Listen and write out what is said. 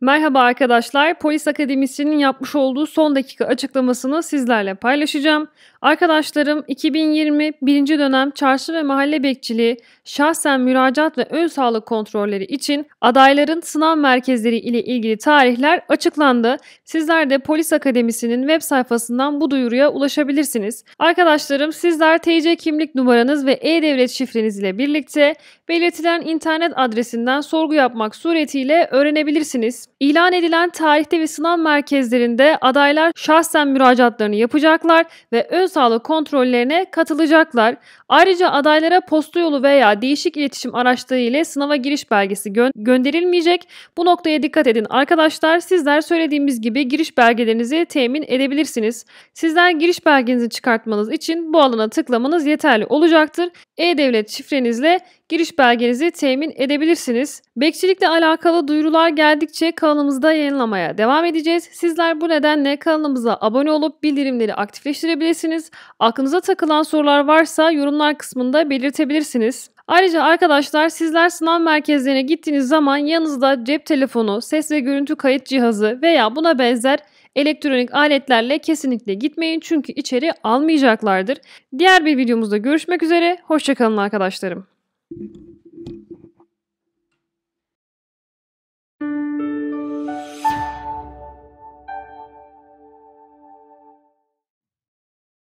Merhaba arkadaşlar. Polis Akademisi'nin yapmış olduğu son dakika açıklamasını sizlerle paylaşacağım. Arkadaşlarım 2020 birinci dönem çarşı ve mahalle bekçiliği, şahsen müracaat ve ön sağlık kontrolleri için adayların sınav merkezleri ile ilgili tarihler açıklandı. Sizler de Polis Akademisi'nin web sayfasından bu duyuruya ulaşabilirsiniz. Arkadaşlarım sizler TC kimlik numaranız ve e-devlet şifreniz ile birlikte belirtilen internet adresinden sorgu yapmak suretiyle öğrenebilirsiniz. İlan edilen tarihte ve sınav merkezlerinde adaylar şahsen müracaatlarını yapacaklar ve ön sağlık kontrollerine katılacaklar. Ayrıca adaylara posta yolu veya değişik iletişim araçları ile sınava giriş belgesi gö- gönderilmeyecek. Bu noktaya dikkat edin arkadaşlar. Sizler söylediğimiz gibi giriş belgelerinizi temin edebilirsiniz. Sizler giriş belgenizi çıkartmanız için bu alana tıklamanız yeterli olacaktır. E-Devlet şifrenizle giriş belgenizi temin edebilirsiniz. Bekçilikle alakalı duyurular geldikçe kanalımızda yayınlamaya devam edeceğiz. Sizler bu nedenle kanalımıza abone olup bildirimleri aktifleştirebilirsiniz. Aklınıza takılan sorular varsa yorumlar kısmında belirtebilirsiniz. Ayrıca arkadaşlar sizler sınav merkezlerine gittiğiniz zaman yanınızda cep telefonu, ses ve görüntü kayıt cihazı veya buna benzer elektronik aletlerle kesinlikle gitmeyin çünkü içeri almayacaklardır. Diğer bir videomuzda görüşmek üzere. Hoşçakalın arkadaşlarım. Thank you.